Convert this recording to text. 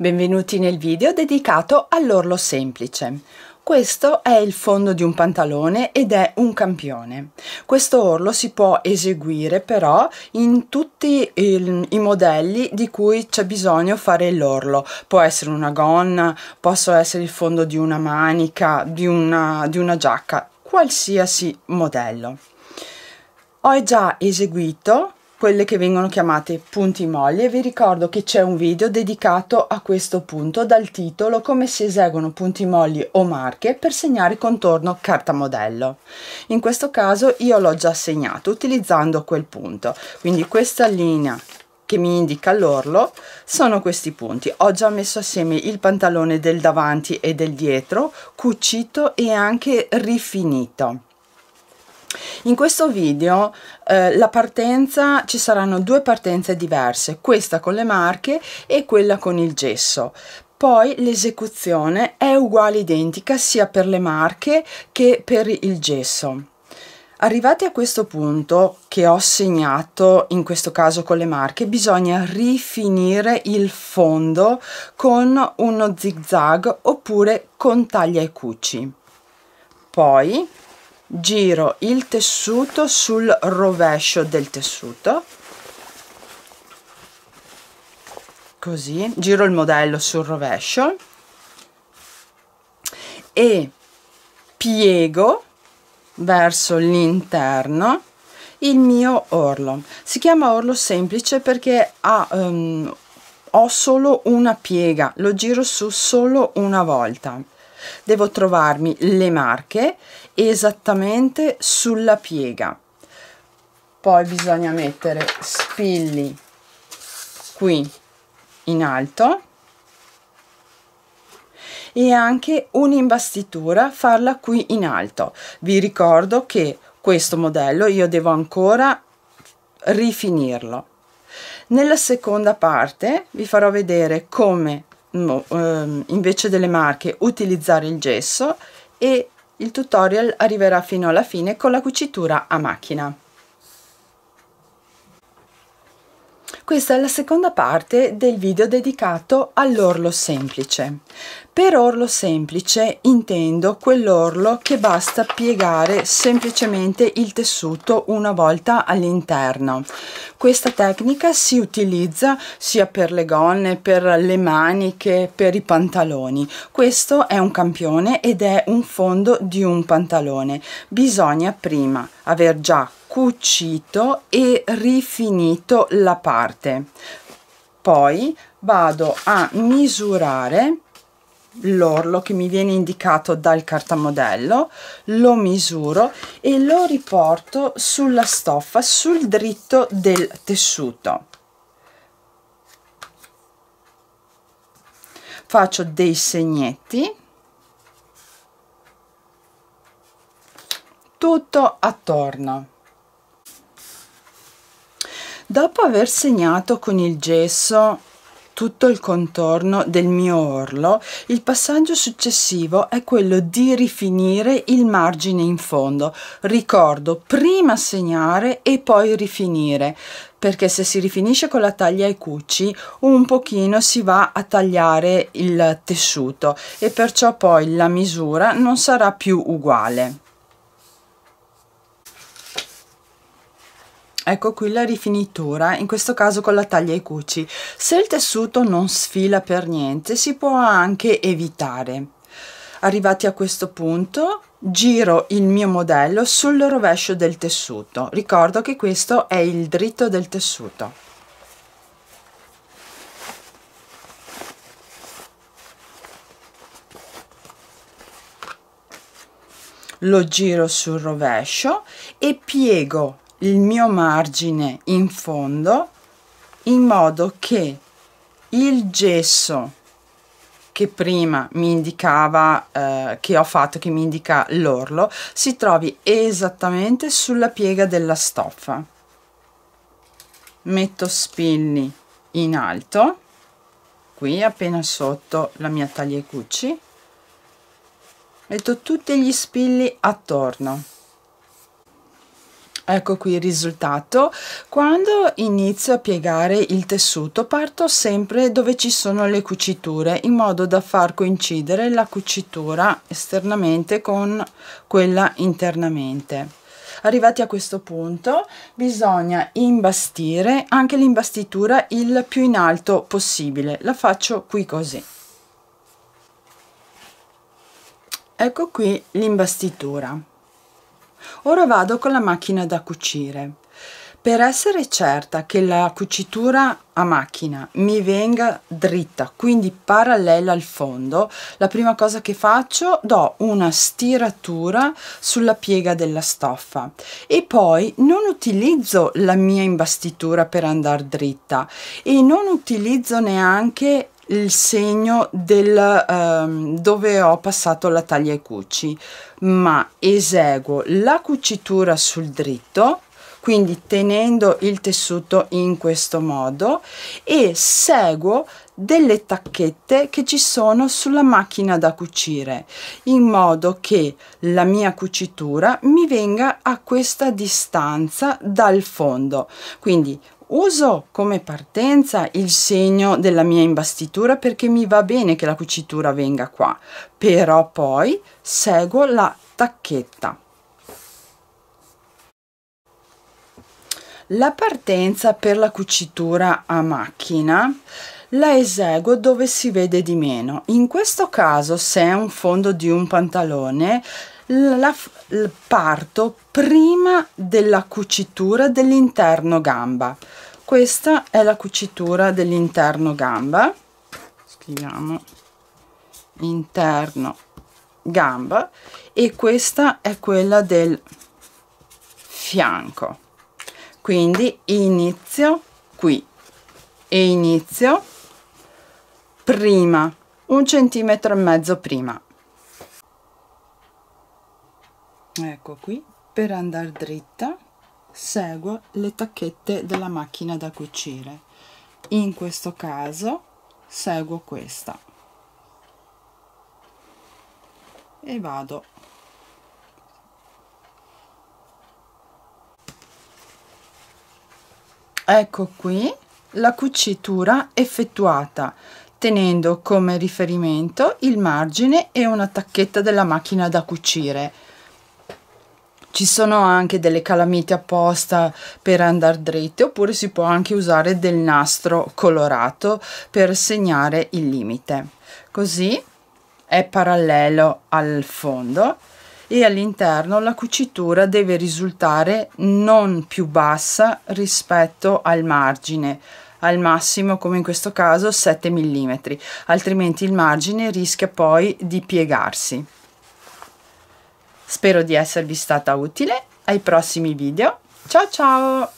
Benvenuti nel video dedicato all'orlo semplice. Questo è il fondo di un pantalone ed è un campione. Questo orlo si può eseguire però in tutti il, i modelli di cui c'è bisogno fare l'orlo. Può essere una gonna, posso essere il fondo di una manica, di una, di una giacca, qualsiasi modello. Ho già eseguito quelle che vengono chiamate punti molli e Vi ricordo che c'è un video dedicato a questo punto dal titolo come si eseguono punti molli o marche per segnare contorno carta modello. In questo caso io l'ho già segnato utilizzando quel punto, quindi questa linea che mi indica l'orlo sono questi punti. Ho già messo assieme il pantalone del davanti e del dietro, cucito e anche rifinito. In questo video eh, la partenza, ci saranno due partenze diverse, questa con le marche e quella con il gesso. Poi l'esecuzione è uguale identica sia per le marche che per il gesso. Arrivati a questo punto che ho segnato, in questo caso con le marche, bisogna rifinire il fondo con uno zigzag oppure con taglia e cuci. Poi giro il tessuto sul rovescio del tessuto così giro il modello sul rovescio e piego verso l'interno il mio orlo si chiama orlo semplice perché ha um, ho solo una piega lo giro su solo una volta devo trovarmi le marche esattamente sulla piega poi bisogna mettere spilli qui in alto e anche un'imbastitura farla qui in alto vi ricordo che questo modello io devo ancora rifinirlo nella seconda parte vi farò vedere come Ehm, invece delle marche utilizzare il gesso e il tutorial arriverà fino alla fine con la cucitura a macchina. Questa è la seconda parte del video dedicato all'orlo semplice. Per orlo semplice intendo quell'orlo che basta piegare semplicemente il tessuto una volta all'interno. Questa tecnica si utilizza sia per le gonne, per le maniche, per i pantaloni. Questo è un campione ed è un fondo di un pantalone. Bisogna prima aver già cucito e rifinito la parte poi vado a misurare l'orlo che mi viene indicato dal cartamodello lo misuro e lo riporto sulla stoffa sul dritto del tessuto faccio dei segnetti tutto attorno Dopo aver segnato con il gesso tutto il contorno del mio orlo, il passaggio successivo è quello di rifinire il margine in fondo. Ricordo, prima segnare e poi rifinire, perché se si rifinisce con la taglia ai cucci un pochino si va a tagliare il tessuto e perciò poi la misura non sarà più uguale. Ecco qui la rifinitura, in questo caso con la taglia ai cuci. Se il tessuto non sfila per niente si può anche evitare. Arrivati a questo punto giro il mio modello sul rovescio del tessuto. Ricordo che questo è il dritto del tessuto. lo giro sul rovescio e piego il mio margine in fondo in modo che il gesso che prima mi indicava eh, che ho fatto che mi indica l'orlo si trovi esattamente sulla piega della stoffa metto spilli in alto qui appena sotto la mia taglia e cuci metto tutti gli spilli attorno Ecco qui il risultato. Quando inizio a piegare il tessuto parto sempre dove ci sono le cuciture in modo da far coincidere la cucitura esternamente con quella internamente. Arrivati a questo punto bisogna imbastire anche l'imbastitura il più in alto possibile. La faccio qui così. Ecco qui l'imbastitura. Ora vado con la macchina da cucire. Per essere certa che la cucitura a macchina mi venga dritta, quindi parallela al fondo, la prima cosa che faccio do una stiratura sulla piega della stoffa e poi non utilizzo la mia imbastitura per andare dritta e non utilizzo neanche il segno del um, dove ho passato la taglia ai cuci ma eseguo la cucitura sul dritto quindi tenendo il tessuto in questo modo e seguo delle tacchette che ci sono sulla macchina da cucire in modo che la mia cucitura mi venga a questa distanza dal fondo quindi Uso come partenza il segno della mia imbastitura perché mi va bene che la cucitura venga qua, però poi seguo la tacchetta. La partenza per la cucitura a macchina la eseguo dove si vede di meno. In questo caso, se è un fondo di un pantalone, la, il parto prima della cucitura dell'interno gamba questa è la cucitura dell'interno gamba scriviamo interno gamba e questa è quella del fianco quindi inizio qui e inizio prima un centimetro e mezzo prima ecco qui per andare dritta seguo le tacchette della macchina da cucire in questo caso seguo questa e vado ecco qui la cucitura effettuata tenendo come riferimento il margine e una tacchetta della macchina da cucire ci sono anche delle calamite apposta per andare dritte oppure si può anche usare del nastro colorato per segnare il limite. Così è parallelo al fondo e all'interno la cucitura deve risultare non più bassa rispetto al margine al massimo come in questo caso 7 mm altrimenti il margine rischia poi di piegarsi Spero di esservi stata utile. Ai prossimi video. Ciao ciao!